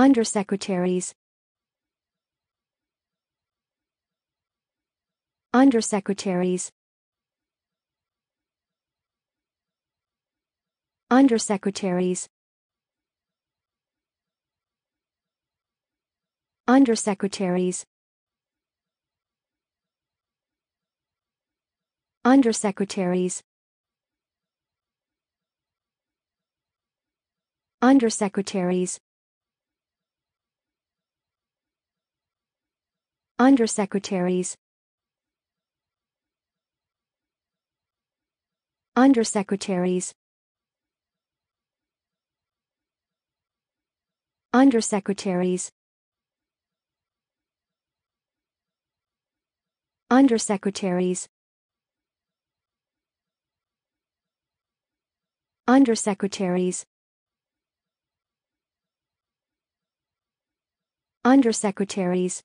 Undersecretaries Undersecretaries Undersecretaries Undersecretaries Undersecretaries Undersecretaries Undersecretaries Undersecretaries Undersecretaries Undersecretaries Undersecretaries Undersecretaries